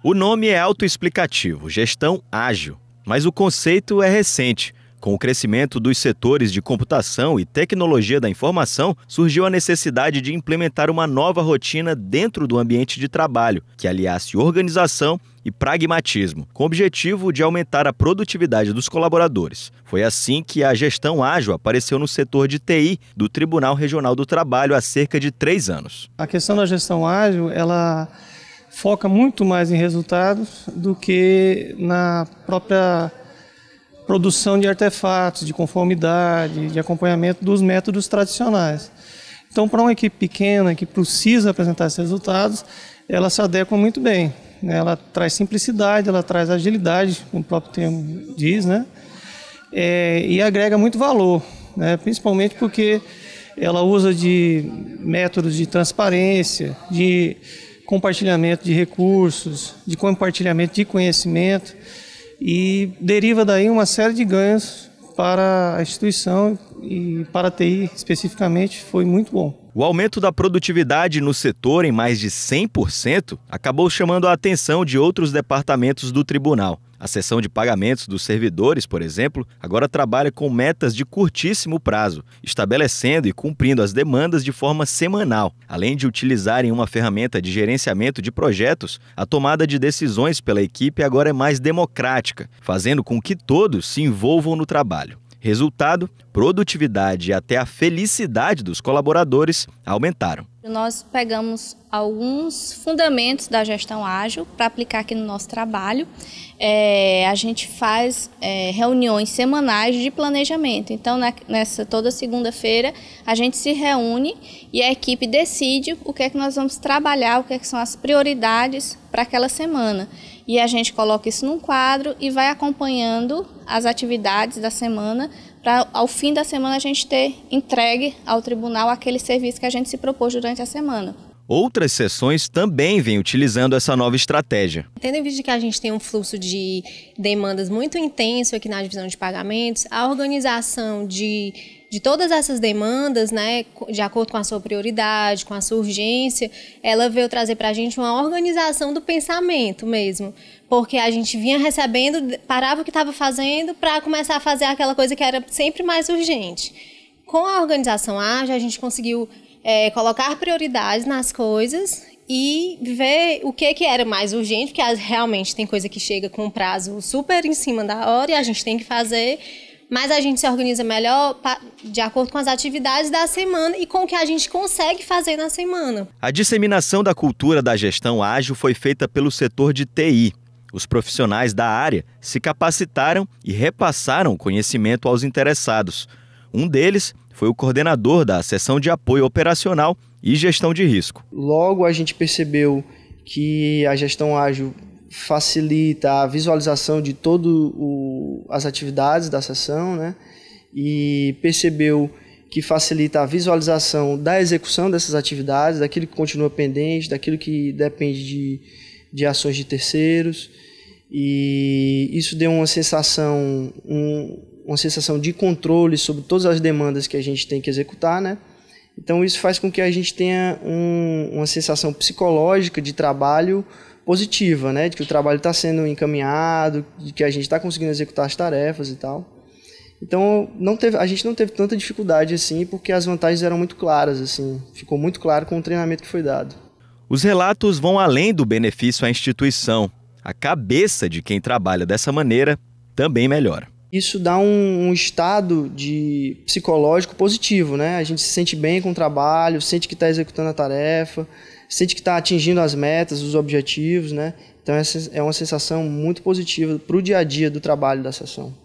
O nome é autoexplicativo, gestão ágil, mas o conceito é recente. Com o crescimento dos setores de computação e tecnologia da informação, surgiu a necessidade de implementar uma nova rotina dentro do ambiente de trabalho, que aliasse organização e pragmatismo, com o objetivo de aumentar a produtividade dos colaboradores. Foi assim que a gestão ágil apareceu no setor de TI do Tribunal Regional do Trabalho há cerca de três anos. A questão da gestão ágil, ela foca muito mais em resultados do que na própria produção de artefatos, de conformidade, de acompanhamento dos métodos tradicionais. Então, para uma equipe pequena que precisa apresentar esses resultados, ela se adequa muito bem. Né? Ela traz simplicidade, ela traz agilidade, como o próprio termo diz, né? É, e agrega muito valor, né? principalmente porque ela usa de métodos de transparência, de compartilhamento de recursos, de compartilhamento de conhecimento e deriva daí uma série de ganhos para a instituição e para a TI especificamente foi muito bom. O aumento da produtividade no setor em mais de 100% acabou chamando a atenção de outros departamentos do tribunal. A seção de pagamentos dos servidores, por exemplo, agora trabalha com metas de curtíssimo prazo, estabelecendo e cumprindo as demandas de forma semanal, além de utilizarem uma ferramenta de gerenciamento de projetos, a tomada de decisões pela equipe agora é mais democrática, fazendo com que todos se envolvam no trabalho. Resultado: produtividade e até a felicidade dos colaboradores aumentaram. Nós pegamos alguns fundamentos da gestão ágil para aplicar aqui no nosso trabalho. É, a gente faz é, reuniões semanais de planejamento. Então, na, nessa toda segunda-feira, a gente se reúne e a equipe decide o que é que nós vamos trabalhar, o que, é que são as prioridades para aquela semana. E a gente coloca isso num quadro e vai acompanhando as atividades da semana para ao fim da semana a gente ter entregue ao tribunal aquele serviço que a gente se propôs durante a semana. Outras sessões também vêm utilizando essa nova estratégia. Tendo em vista que a gente tem um fluxo de demandas muito intenso aqui na divisão de pagamentos, a organização de de todas essas demandas, né, de acordo com a sua prioridade, com a sua urgência, ela veio trazer para a gente uma organização do pensamento mesmo. Porque a gente vinha recebendo, parava o que estava fazendo para começar a fazer aquela coisa que era sempre mais urgente. Com a organização ágil, a gente conseguiu é, colocar prioridades nas coisas e ver o que, que era mais urgente, porque realmente tem coisa que chega com um prazo super em cima da hora e a gente tem que fazer mas a gente se organiza melhor de acordo com as atividades da semana e com o que a gente consegue fazer na semana. A disseminação da cultura da gestão ágil foi feita pelo setor de TI. Os profissionais da área se capacitaram e repassaram o conhecimento aos interessados. Um deles foi o coordenador da seção de apoio operacional e gestão de risco. Logo a gente percebeu que a gestão ágil facilita a visualização de todo o, as atividades da sessão, né? E percebeu que facilita a visualização da execução dessas atividades, daquilo que continua pendente, daquilo que depende de, de ações de terceiros. E isso deu uma sensação, um, uma sensação de controle sobre todas as demandas que a gente tem que executar, né? Então isso faz com que a gente tenha um, uma sensação psicológica de trabalho positiva, né? De que o trabalho está sendo encaminhado, de que a gente está conseguindo executar as tarefas e tal. Então, não teve, a gente não teve tanta dificuldade assim, porque as vantagens eram muito claras, assim. Ficou muito claro com o treinamento que foi dado. Os relatos vão além do benefício à instituição. A cabeça de quem trabalha dessa maneira também melhora isso dá um, um, estado de psicológico positivo, né? A gente se sente bem com o trabalho, sente que está executando a tarefa, sente que está atingindo as metas, os objetivos, né? Então essa é uma sensação muito positiva para o dia a dia do trabalho da sessão.